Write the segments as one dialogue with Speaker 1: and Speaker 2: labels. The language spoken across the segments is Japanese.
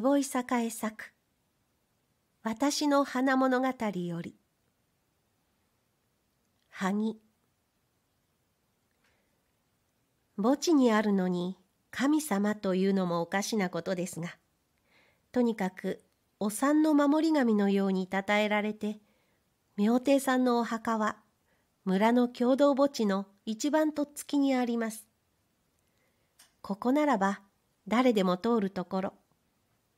Speaker 1: 坪井栄作私の花物語より萩墓地にあるのに神様というのもおかしなことですがとにかくお産の守り神のように称えられて明帝さんのお墓は村の共同墓地の一番とっつきにありますここならば誰でも通るところ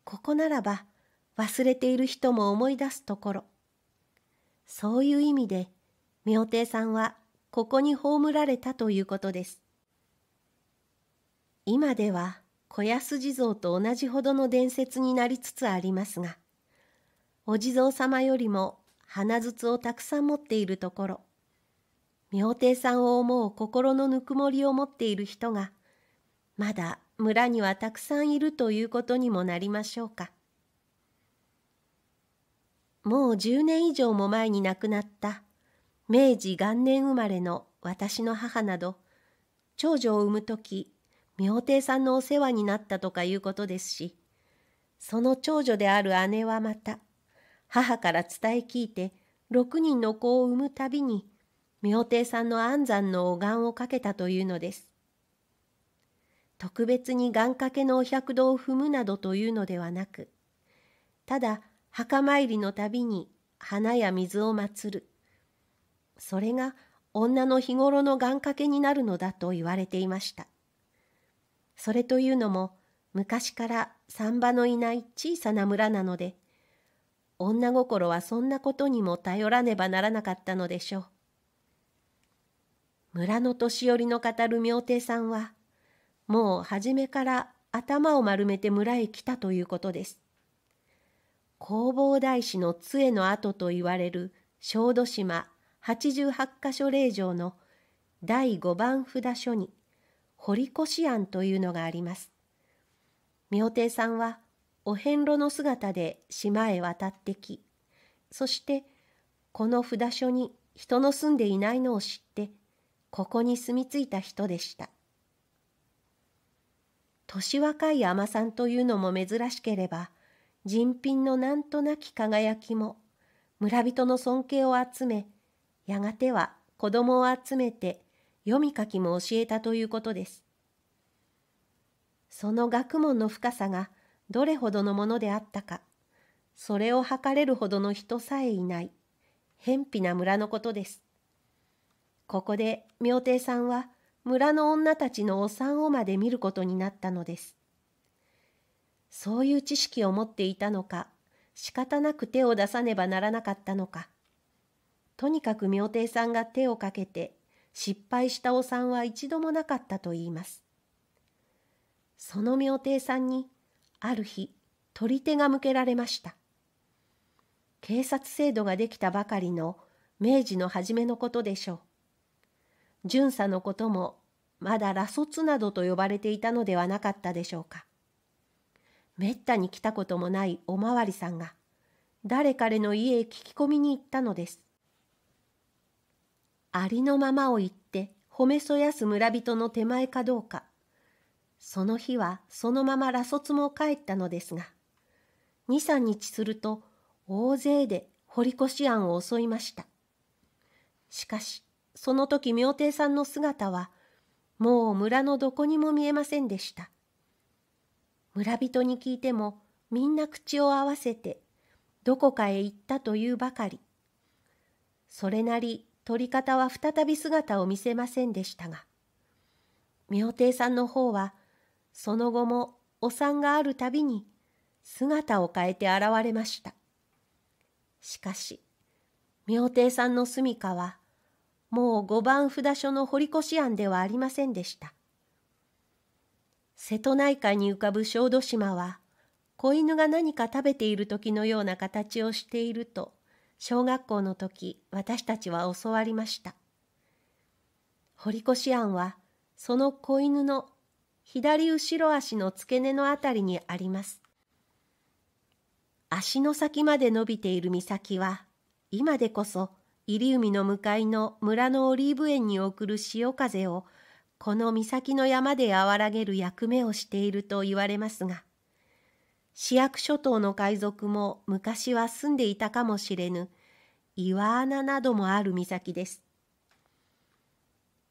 Speaker 1: ここならば忘れている人も思い出すところ。そういう意味で、妙帝さんはここに葬られたということです。今では小安地蔵と同じほどの伝説になりつつありますが、お地蔵様よりも鼻筒をたくさん持っているところ、妙帝さんを思う心のぬくもりを持っている人がまだ村にはたくさんいるということにもなりましょうか。もう10年以上も前に亡くなった明治元年生まれの私の母など長女を産む時明帝さんのお世話になったとかいうことですしその長女である姉はまた母から伝え聞いて6人の子を産むたびに明帝さんの安産のお願をかけたというのです。特別に願掛けのお百度を踏むなどというのではなく、ただ墓参りのたびに花や水を祀る。それが女の日頃の願掛けになるのだと言われていました。それというのも昔から産婆のいない小さな村なので、女心はそんなことにも頼らねばならなかったのでしょう。村の年寄りの語る明帝さんは、もう初めから頭を丸めて村へ来たということです。弘法大師の杖の跡といわれる小豆島88箇所霊場の第5番札所に堀越庵というのがあります。明帝さんはお遍路の姿で島へ渡ってき、そしてこの札所に人の住んでいないのを知って、ここに住み着いた人でした。年若い海さんというのも珍しければ人品のなんとなき輝きも村人の尊敬を集めやがては子供を集めて読み書きも教えたということです。その学問の深さがどれほどのものであったかそれを測れるほどの人さえいない偏僻な村のことです。ここで明帝さんは村の女たちのお産をまで見ることになったのです。そういう知識を持っていたのか、仕方なく手を出さねばならなかったのか。とにかく明帝さんが手をかけて、失敗したお産は一度もなかったと言います。その明帝さんに、ある日、取り手が向けられました。警察制度ができたばかりの明治の初めのことでしょう。巡査のこともまだ羅卒などと呼ばれていたのではなかったでしょうか。めったに来たこともないおまわりさんが誰彼の家へ聞き込みに行ったのです。ありのままを言って褒めそやす村人の手前かどうか。その日はそのまま羅卒も帰ったのですが、二三日すると大勢で堀越庵を襲いました。しかし、その時明帝さんの姿は、もう村のどこにも見えませんでした。村人に聞いても、みんな口を合わせて、どこかへ行ったというばかり。それなり、取り方は再び姿を見せませんでしたが、明帝さんの方は、その後もお産があるたびに、姿を変えて現れました。しかし、明帝さんの住みかは、もう五番札所の堀越庵ではありませんでした。瀬戸内海に浮かぶ小豆島は、子犬が何か食べている時のような形をしていると、小学校の時私たちは教わりました。堀越庵は、その子犬の左後ろ足の付け根のあたりにあります。足の先まで伸びている岬は、今でこそ入海の向かいの村のオリーブ園に送る潮風をこの岬の山で和らげる役目をしていると言われますが市役諸島の海賊も昔は住んでいたかもしれぬ岩穴などもある岬です。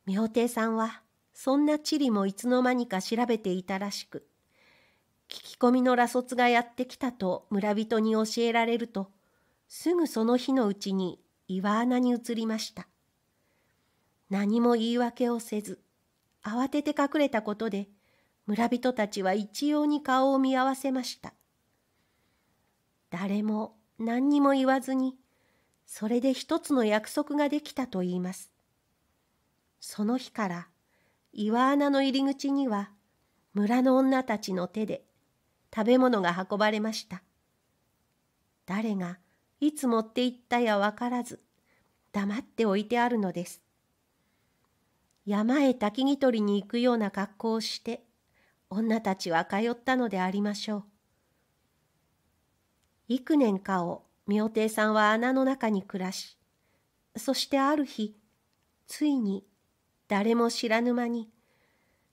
Speaker 1: 明帝さんはそんな地理もいつの間にか調べていたらしく聞き込みの羅卒がやってきたと村人に教えられるとすぐその日のうちに岩穴に移りました。何も言い訳をせず、慌てて隠れたことで、村人たちは一様に顔を見合わせました。誰も何にも言わずに、それで一つの約束ができたと言います。その日から、岩穴の入り口には、村の女たちの手で、食べ物が運ばれました。誰がいつ持っていったやわからず、黙って置いてあるのです。山へ滝に取りに行くような格好をして、女たちは通ったのでありましょう。幾年かを明帝さんは穴の中に暮らし、そしてある日、ついに誰も知らぬ間に、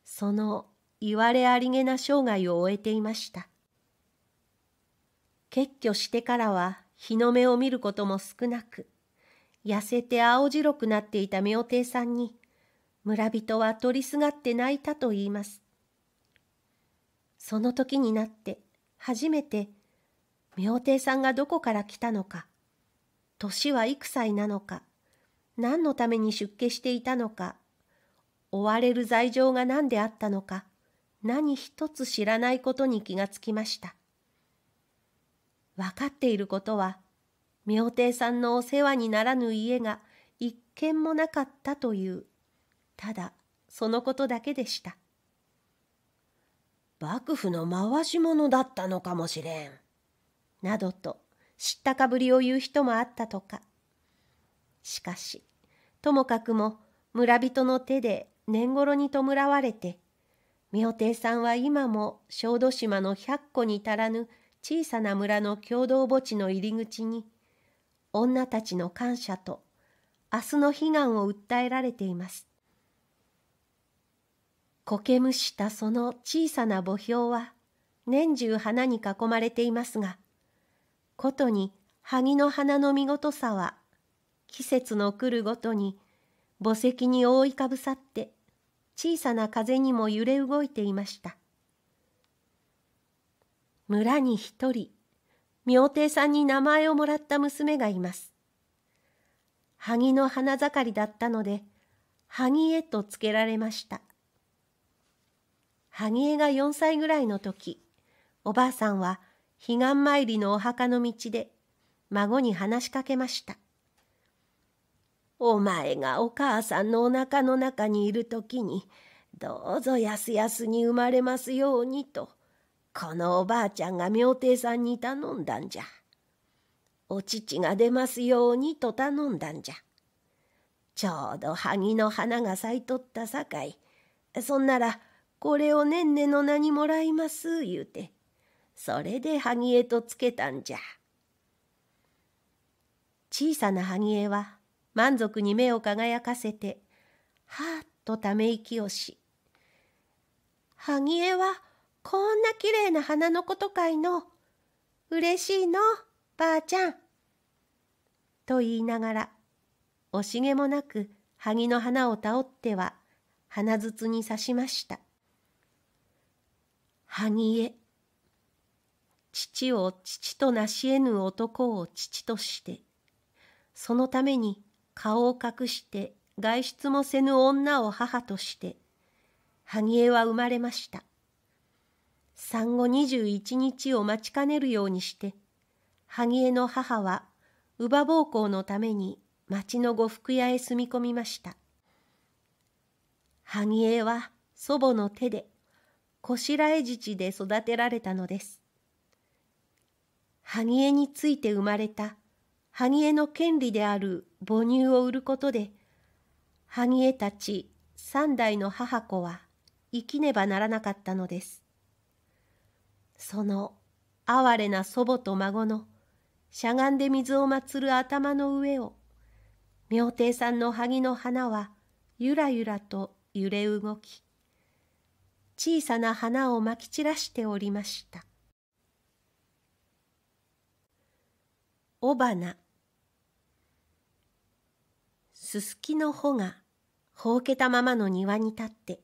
Speaker 1: その言われありげな生涯を終えていました。結居してからは日の目を見ることも少なく、痩せて青白くなっていた妙亭さんに、村人は取りすがって泣いたと言います。その時になって、初めて、妙帝さんがどこから来たのか、年はいく歳なのか、何のために出家していたのか、追われる罪状が何であったのか、何一つ知らないことに気がつきました。分かっていることは妙帝さんのお世話にならぬ家が一軒もなかったというただそのことだけでした幕府の回し者だったのかもしれんなどと知ったかぶりを言う人もあったとかしかしともかくも村人の手で年頃に弔われて妙帝さんは今も小豆島の百個に足らぬ小さな村の共同墓地の入り口に女たちの感謝と明日の悲願を訴えられています。苔むしたその小さな墓標は年中花に囲まれていますが、ことに萩の花の見事さは季節の来るごとに墓石に覆いかぶさって小さな風にも揺れ動いていました。村に一人明帝さんに名前をもらった娘がいます萩の花盛りだったので萩へとつけられました萩江が4歳ぐらいの時おばあさんは彼岸参りのお墓の道で孫に話しかけましたお前がお母さんのお腹の中にいる時にどうぞやすやすに生まれますようにとこのおばあちゃんが妙亭さんに頼んだんじゃ。お乳が出ますようにと頼んだんじゃ。ちょうど萩の花が咲いとったさかい。そんなら、これをねんねの名にもらいます」言うてそれで萩へとつけたんじゃ小さな萩へは満足に目を輝かせてはっとため息をし「萩へはこんな綺麗な花のことかいの。嬉しいの、ばあちゃん。と言いながら、惜しげもなく萩の花をたおっては、鼻筒に刺しました。萩へ。父を父となし得ぬ男を父として、そのために顔を隠して外出もせぬ女を母として、萩江は生まれました。産後21日を待ちかねるようにして、萩江の母は、乳母奉公のために町の呉服屋へ住み込みました。萩江は祖母の手で、こしらえ父で育てられたのです。萩江について生まれた、萩江の権利である母乳を売ることで、萩江たち三代の母子は生きねばならなかったのです。その哀れな祖母と孫のしゃがんで水をまつる頭の上を妙帝さんの萩の花はゆらゆらと揺れ動き小さな花をまき散らしておりました雄花すすきの穂がほうけたままの庭に立って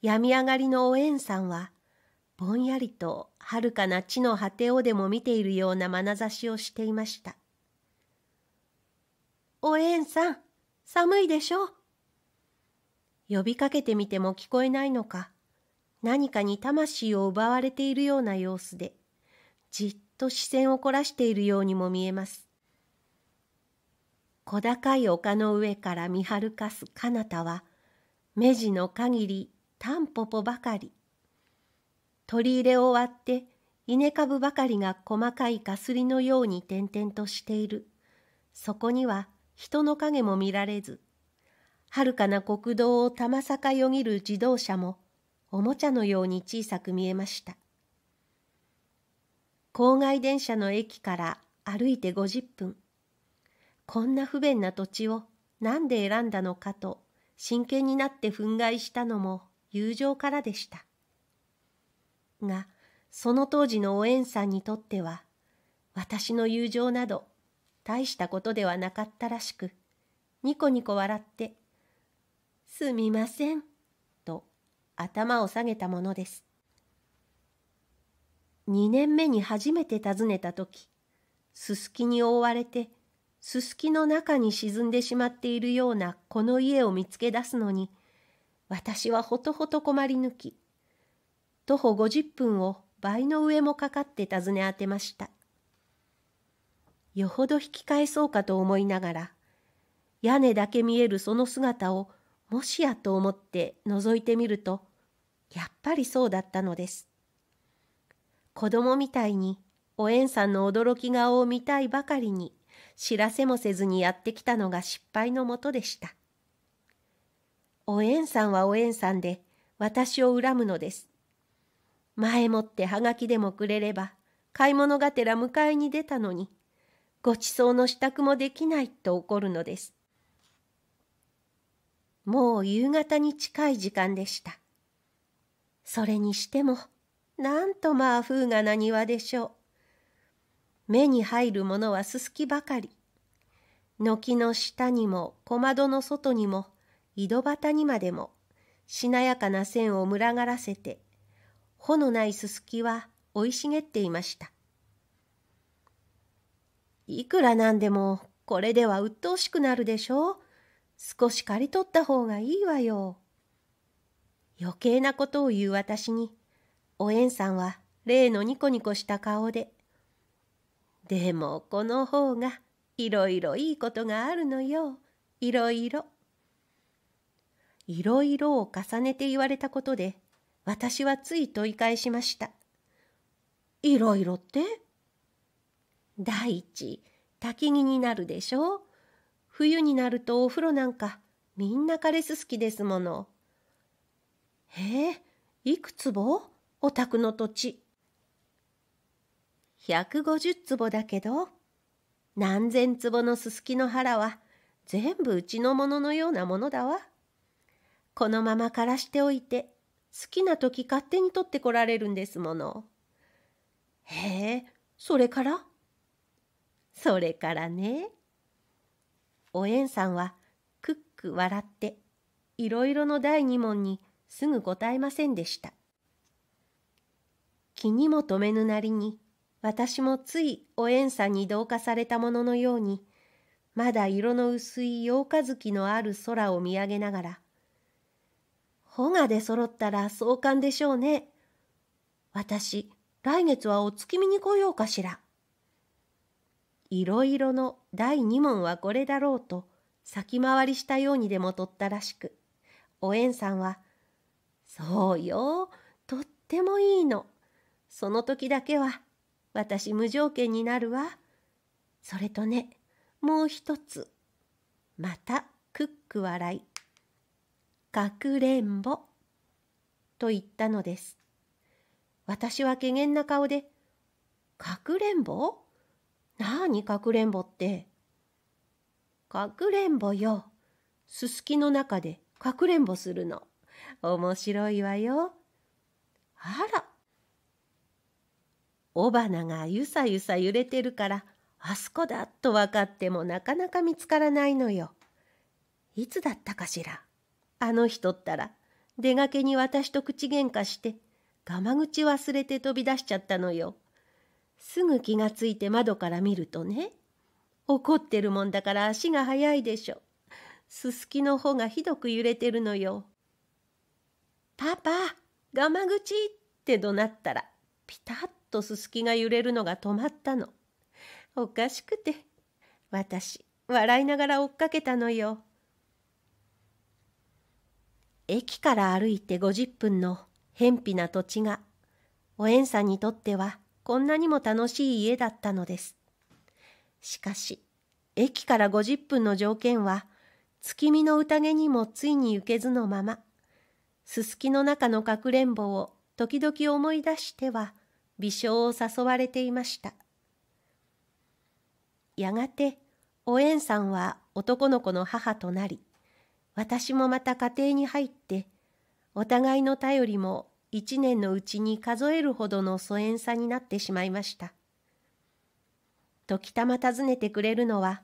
Speaker 1: 病み上がりのおえんさんはぼんやりと遥かな地の果てをでも見ているような眼差しをしていました。おえんさん、寒いでしょ呼びかけてみても聞こえないのか、何かに魂を奪われているような様子で、じっと視線を凝らしているようにも見えます。小高い丘の上から見はるかす彼方は、目地の限りタンポポばかり。取り入れ終わって稲株ばかりが細かいかすりのように点々としているそこには人の影も見られずはるかな国道をたまさかよぎる自動車もおもちゃのように小さく見えました郊外電車の駅から歩いて50分こんな不便な土地を何で選んだのかと真剣になって憤慨したのも友情からでしたがその当時のおえんさんにとっては私の友情など大したことではなかったらしくニコニコ笑って「すみません」と頭を下げたものです2年目に初めて訪ねた時すすきに覆われてすすきの中に沈んでしまっているようなこの家を見つけ出すのに私はほとほと困りぬき徒歩50分を倍の上もかかって尋ね当てました。よほど引き返そうかと思いながら、屋根だけ見えるその姿をもしやと思って覗いてみると、やっぱりそうだったのです。子供みたいにおえんさんの驚き顔を見たいばかりに知らせもせずにやってきたのが失敗のもとでした。おえんさんはおえんさんで私を恨むのです。前もってはがきでもくれれば買い物がてら迎えに出たのにごちそうの支度もできないと怒るのです。もう夕方に近い時間でした。それにしてもなんとまあ風雅な庭でしょう。目に入るものはすすきばかり。軒の下にも小窓の外にも井戸端にまでもしなやかな線を群がらせて穂のないすすきは生い茂っていました。いくらなんでもこれでは鬱陶しくなるでしょう。少し刈り取った方がいいわよ。余計なことを言う私に、おえんさんは例のニコニコした顔で、でもこの方がいろいろいいことがあるのよ、いろいろ。いろいろを重ねて言われたことで、私はつい問い返しました。いろいろって第一、焚き木になるでしょ冬になるとお風呂なんかみんな枯れすすきですもの。へえ、いくつぼお宅の土地。150坪だけど、何千坪のすすきの腹は全部うちのもののようなものだわ。このまま枯らしておいてきな時勝手に取ってこられるんですもの。へえ、それからそれからね。おえんさんはクック笑っていろいろの第二問にすぐ答えませんでした。気にも留めぬなりに私もついおえんさんに同化されたもののようにまだ色の薄い洋日月のある空を見上げながらほが出揃ったら壮観でしょうね。私、来月はお月見に来ようかしら。いろいろの第二問はこれだろうと、先回りしたようにでも取ったらしく、おえんさんは、そうよ、とってもいいの。その時だけは、私無条件になるわ。それとね、もう一つ。また、クック笑い。かくれんぼ」と言ったのです。私は怪げな顔で「かくれんぼなあにかくれんぼって?」「かくれんぼよすすきの中でかくれんぼするの面白いわよ」あら雄花がゆさゆさ揺れてるからあそこだと分かってもなかなか見つからないのよ。いつだったかしら。あの人ったら出がけに私と口喧嘩してがま口忘れて飛び出しちゃったのよ。すぐ気がついて窓から見るとね怒ってるもんだから足が速いでしょ。すすきの方がひどく揺れてるのよ。パパがま口って怒鳴ったらピタッとすすきが揺れるのが止まったの。おかしくて私笑いながら追っかけたのよ。駅から歩いて50分の偏僻な土地が、おえんさんにとってはこんなにも楽しい家だったのです。しかし、駅から50分の条件は、月見の宴にもついに行けずのまま、すすきの中のかくれんぼを時々思い出しては、微笑を誘われていました。やがて、おえんさんは男の子の母となり、私もまた家庭に入ってお互いの頼りも一年のうちに数えるほどの疎遠さになってしまいました時たま訪ねてくれるのは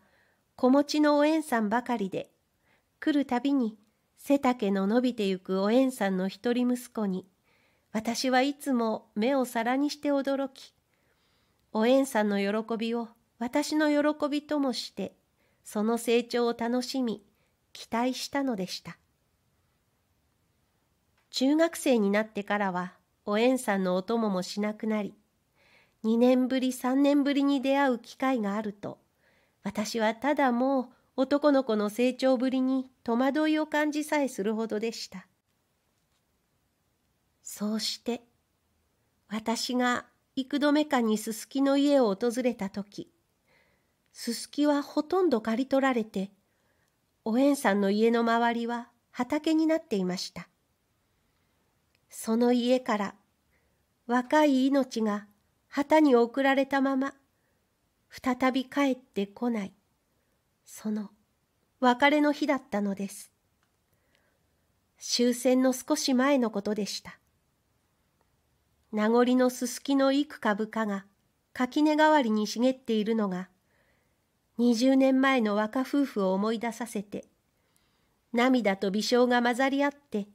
Speaker 1: 子持ちのおえんさんばかりで来るたびに背丈の伸びてゆくおえんさんの一人息子に私はいつも目を皿にして驚きおえんさんの喜びを私の喜びともしてその成長を楽しみ期待したのでした中学生になってからはおえんさんのお供もしなくなり2年ぶり3年ぶりに出会う機会があると私はただもう男の子の成長ぶりに戸惑いを感じさえするほどでしたそうして私が幾度目かにすすきの家を訪れた時すすきはほとんど刈り取られておえんさんの家の周りは畑になっていました。その家から若い命が旗に送られたまま、再び帰ってこない、その別れの日だったのです。終戦の少し前のことでした。名残のすすきの幾株かが垣根代わりに茂っているのが20年前の若夫婦を思い出させて、涙と微笑が混ざり合って、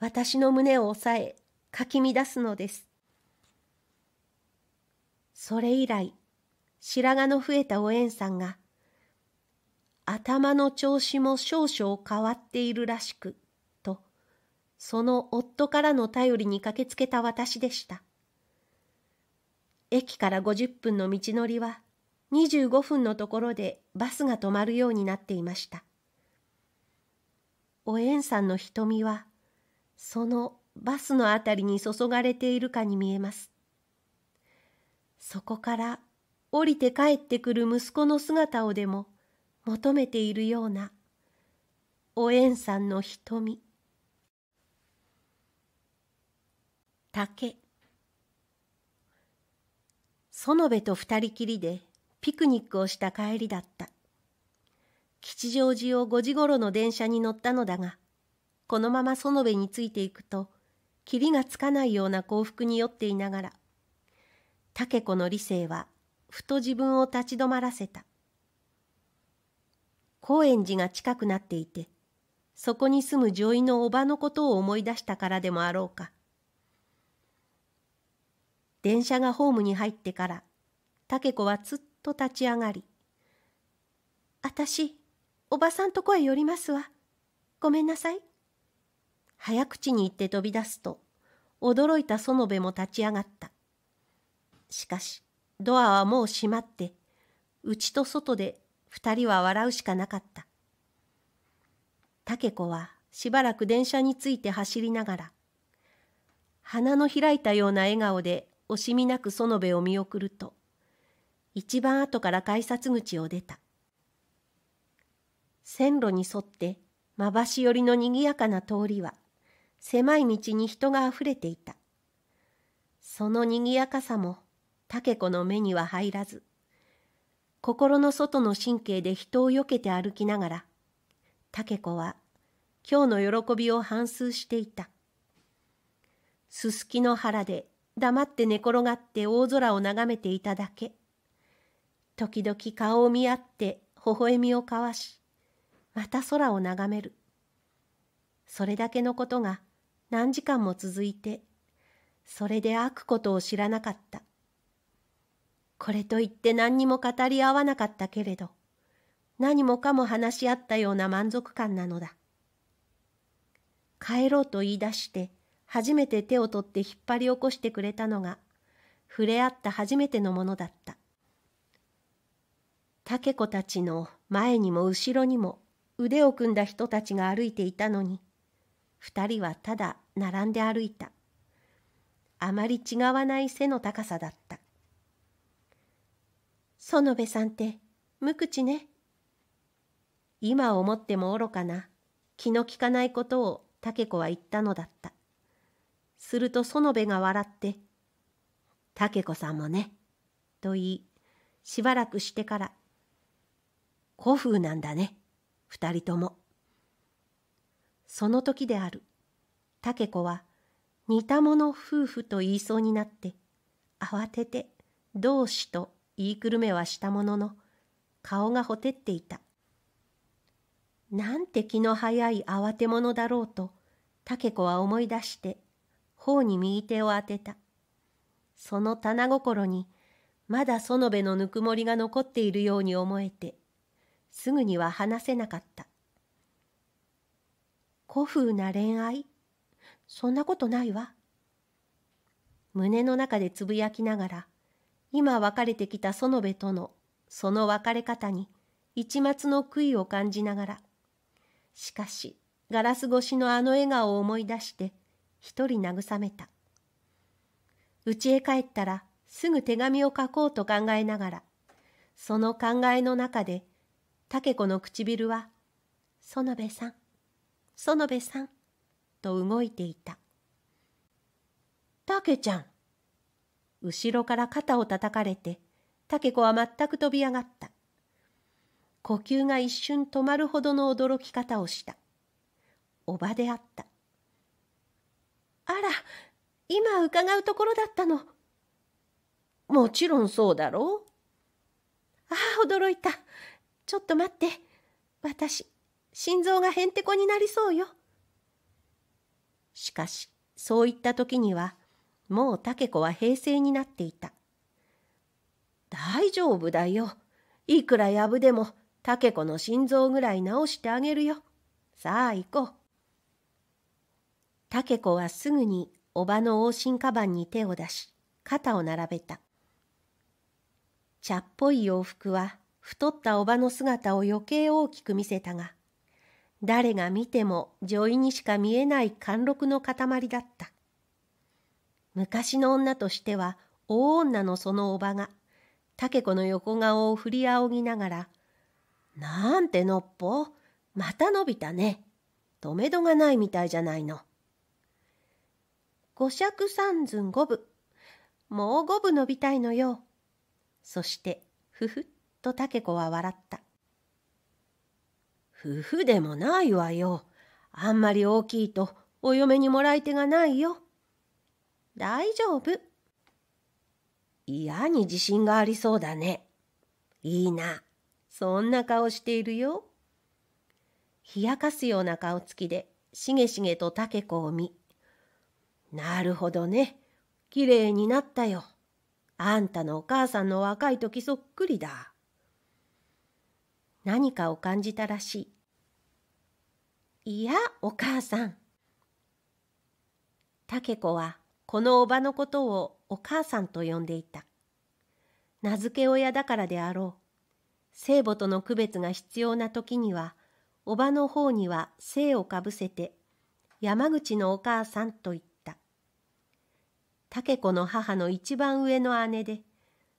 Speaker 1: 私の胸を押さえ、かき乱すのです。それ以来、白髪の増えたおえんさんが、頭の調子も少々変わっているらしく、と、その夫からの頼りに駆けつけた私でした。駅から50分の道のりは、25分のところでバスが止まるようになっていました。おえんさんの瞳は、そのバスのあたりに注がれているかに見えます。そこから降りて帰ってくる息子の姿をでも求めているような、おえんさんの瞳。竹園部と二人きりでピクニックをした帰りだった吉祥寺を5時頃の電車に乗ったのだがこのまま園部についていくときりがつかないような幸福に酔っていながら竹子の理性はふと自分を立ち止まらせた高円寺が近くなっていてそこに住む女医のおばのことを思い出したからでもあろうか電車がホームに入ってから竹子はつっと立ち上がり、あたし、おばさんとこへ寄りますわ。ごめんなさい。早口に言って飛び出すと、驚いた園部も立ち上がった。しかし、ドアはもう閉まって、内と外で二人は笑うしかなかった。竹子はしばらく電車について走りながら、鼻の開いたような笑顔で惜しみなく園部を見送ると、一番後から改札口を出た。線路に沿ってまばし寄りの賑やかな通りは狭い道に人があふれていた。その賑やかさも竹子の目には入らず、心の外の神経で人をよけて歩きながら、竹子は今日の喜びを反芻していた。すすきの原で黙って寝転がって大空を眺めていただけ。時々顔を見合って微笑みを交わし、また空を眺める。それだけのことが何時間も続いて、それで飽くことを知らなかった。これといって何にも語り合わなかったけれど、何もかも話し合ったような満足感なのだ。帰ろうと言い出して、初めて手を取って引っ張り起こしてくれたのが、触れ合った初めてのものだった。竹子たちの前にも後ろにも腕を組んだ人たちが歩いていたのに二人はただ並んで歩いたあまり違わない背の高さだった園部さんって無口ね今思っても愚かな気の利かないことを竹子は言ったのだったすると園部が笑って「竹子さんもね」と言いしばらくしてから古風なんだね二人ともその時である竹子は似た者夫婦と言いそうになって慌てて同志と言いくるめはしたものの顔がほてっていたなんて気の早い慌て者だろうと竹子は思い出して頬に右手を当てたその棚心にまだ園部のぬくもりが残っているように思えてすぐには話せなかった。古風な恋愛そんなことないわ。胸の中でつぶやきながら、今別れてきた園部とのその別れ方に一抹の悔いを感じながら、しかしガラス越しのあの笑顔を思い出して一人慰めた。家へ帰ったらすぐ手紙を書こうと考えながら、その考えの中で竹子の唇は、園部さん、園部さん、と動いていた。竹ちゃん後ろから肩を叩かれて、竹子は全く飛び上がった。呼吸が一瞬止まるほどの驚き方をした。おばであった。あら、今伺うところだったの。もちろんそうだろう。ああ、驚いた。ちょっと待って。私、心臓がへんてこになりそうよ。しかし、そう言った時には、もう竹子は平静になっていた。大丈夫だよ。いくらやぶでも、竹子の心臓ぐらい治してあげるよ。さあ行こう。竹子はすぐにおばの往診かばんに手を出し、肩を並べた。茶っぽい洋服は太ったおばの姿を余計大きく見せたが、誰が見ても女医にしか見えない貫禄の塊だった。昔の女としては大女のそのおばが、竹子の横顔を振り仰ぎながら、なんてのっぽ、また伸びたね。止めどがないみたいじゃないの。五尺三寸五分。もう五分伸びたいのよ。そして、ふふっと竹子は笑った。夫婦でもないわよ。あんまり大きいとお嫁にもらい手がないよ。大丈夫。嫌に自信がありそうだね。いいな。そんな顔しているよ。冷やかすような顔つきでしげしげと竹子を見。なるほどね。きれいになったよ。あんたのお母さんの若い時そっくりだ。何かを感じたらしい。いや、お母さん。タケコはこのおばのことをお母さんと呼んでいた。名付け親だからであろう。聖母との区別が必要な時には、おばの方には姓をかぶせて、山口のお母さんと言った。タケコの母の一番上の姉で、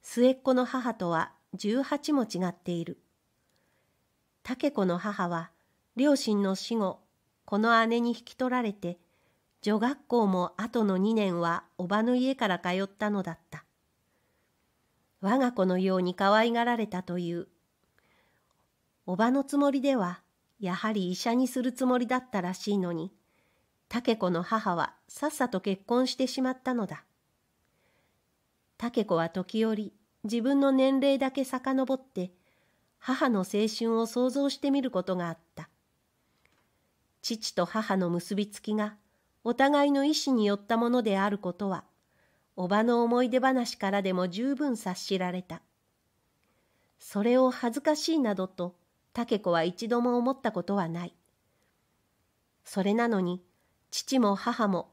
Speaker 1: 末っ子の母とは18も違っている。竹子の母は両親の死後この姉に引き取られて女学校も後の2年はおばの家から通ったのだった我が子のように可愛がられたというおばのつもりではやはり医者にするつもりだったらしいのに竹子の母はさっさと結婚してしまったのだ竹子は時折自分の年齢だけ遡って母の青春を想像してみることがあった父と母の結びつきがお互いの意思によったものであることはおばの思い出話からでも十分察しられたそれを恥ずかしいなどと竹子は一度も思ったことはないそれなのに父も母も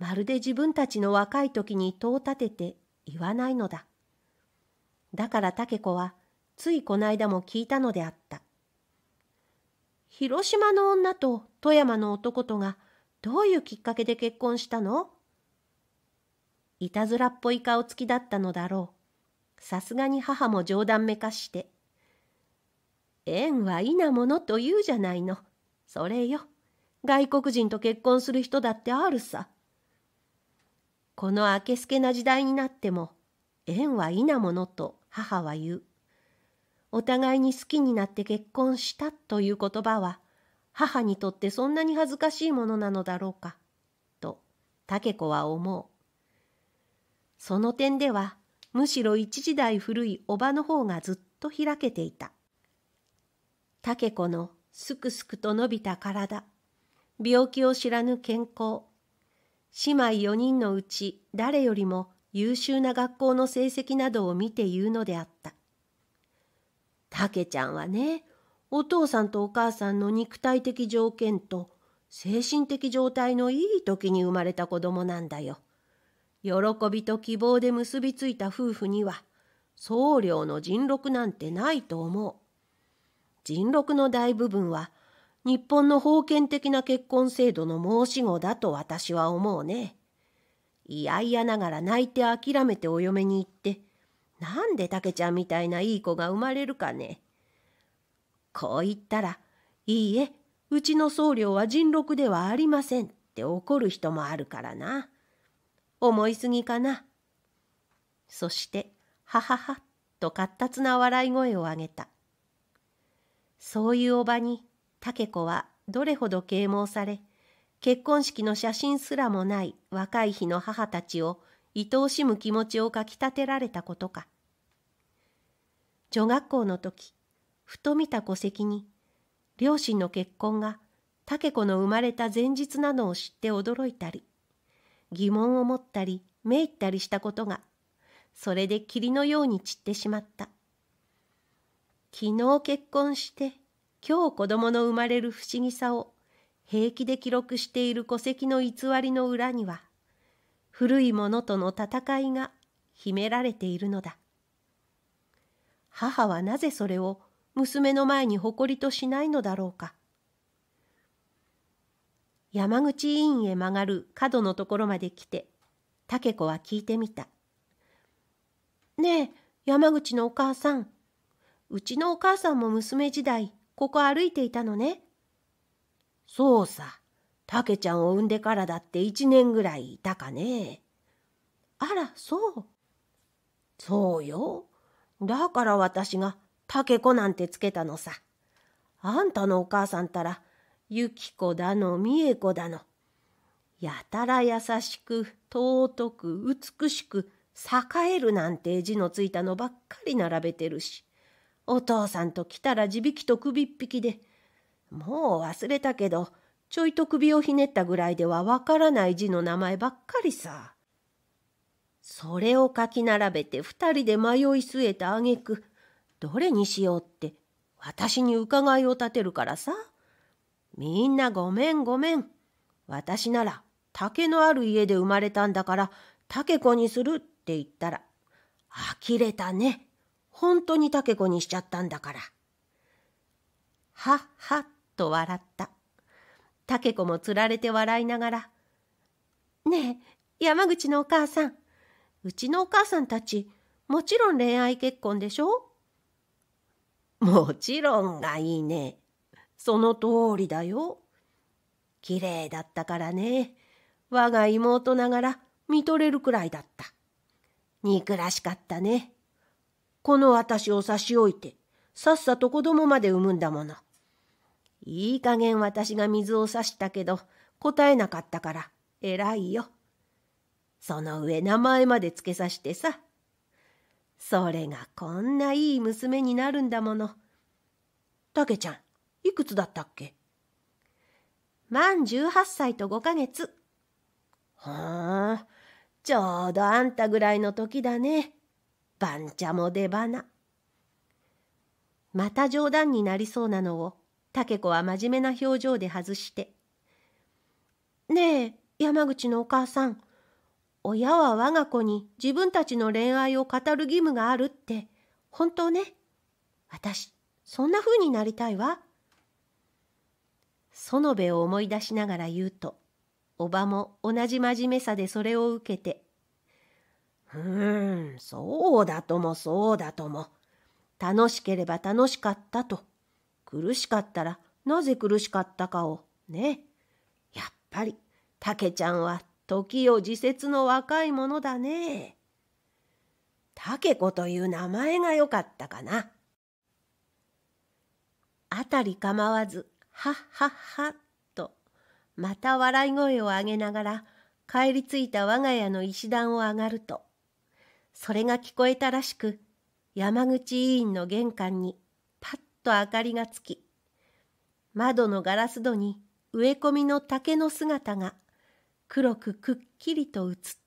Speaker 1: まるで自分たちの若い時に戸を立てて言わないのだだから竹子はついこの間も聞いたのであった。広島の女と富山の男とがどういうきっかけで結婚したのいたずらっぽい顔つきだったのだろう。さすがに母も冗談めかして。縁はいなものと言うじゃないの。それよ。外国人と結婚する人だってあるさ。このあけすけな時代になっても、縁はいなものと母は言う。お互いに好きになって結婚したという言葉は、母にとってそんなに恥ずかしいものなのだろうか、と、竹子は思う。その点では、むしろ一時代古いおばの方がずっと開けていた。竹子のすくすくと伸びた体、病気を知らぬ健康、姉妹4人のうち誰よりも優秀な学校の成績などを見て言うのであった。たけちゃんはねお父さんとお母さんの肉体的条件と精神的状態のいい時に生まれた子供なんだよ。喜びと希望で結びついた夫婦には僧侶の人禄なんてないと思う。人禄の大部分は日本の封建的な結婚制度の申し子だと私は思うね。いやいやながら泣いて諦めてお嫁に行ってなんでたけちゃんみたいないい子が生まれるかね。こう言ったら、いいえ、うちの僧侶は人六ではありませんって怒る人もあるからな。思いすぎかな。そして、ははは、と活発な笑い声を上げた。そういうおばに、竹子はどれほど啓蒙され、結婚式の写真すらもない若い日の母たちを愛おしむ気持ちをかきたてられたことか。女学校の時、ふと見た戸籍に、両親の結婚が竹子の生まれた前日なのを知って驚いたり、疑問を持ったり、めいったりしたことが、それで霧のように散ってしまった。昨日結婚して、今日子供の生まれる不思議さを平気で記録している戸籍の偽りの裏には古いものとの戦いが秘められているのだ。母はなぜそれを娘の前に誇りとしないのだろうか。山口委員へ曲がる角のところまで来て、竹子は聞いてみた。ねえ、山口のお母さん。うちのお母さんも娘時代、ここ歩いていたのね。そうさ。たけちゃんを産んでからだって一年ぐらいいたかね。あら、そう。そうよ。だから私が、たけこなんてつけたのさ。あんたのお母さんたら、ゆきこだの、みえこだの。やたら優しく、尊く、美しく、栄えるなんて字のついたのばっかり並べてるし、お父さんと来たら地引きと首っ引きで、もう忘れたけど、ちょいと首をひねったぐらいではわからない字の名前ばっかりさ。それを書き並べて二人で迷い据えた挙句、どれにしようって私に伺いを立てるからさ。みんなごめんごめん。私なら竹のある家で生まれたんだから竹子にするって言ったら、呆れたね。本当に竹子にしちゃったんだから。はっはっと笑った。竹子もつられて笑いながら、ねえ、山口のお母さん、うちのお母さんたち、もちろん恋愛結婚でしょもちろんがいいね。その通りだよ。綺麗だったからね。我が妹ながら見とれるくらいだった。憎らしかったね。この私を差し置いて、さっさと子供まで産むんだもの。いい加減私が水を差したけど、答えなかったから、偉いよ。その上名前まで付けさしてさ。それがこんないい娘になるんだもの。たけちゃん、いくつだったっけ満18歳と5ヶ月。はあ、ちょうどあんたぐらいの時だね。番茶も出花。また冗談になりそうなのを竹子は真面目な表情で外して「ねえ山口のお母さん親は我が子に自分たちの恋愛を語る義務があるって本当ね私そんな風になりたいわ」園部を思い出しながら言うとおばも同じ真面目さでそれを受けて「うーんそうだともそうだとも楽しければ楽しかったと」苦しかったらなぜ苦しかったかをねやっぱりたけちゃんは時を自節の若いものだねたけ子という名前がよかったかなあたり構わずはっはっはとまた笑い声を上げながら帰り着いた我が家の石段を上がるとそれが聞こえたらしく山口委員の玄関にと明かりがつき、窓のガラス戸に植え込みの竹の姿が黒くくっきりと映った。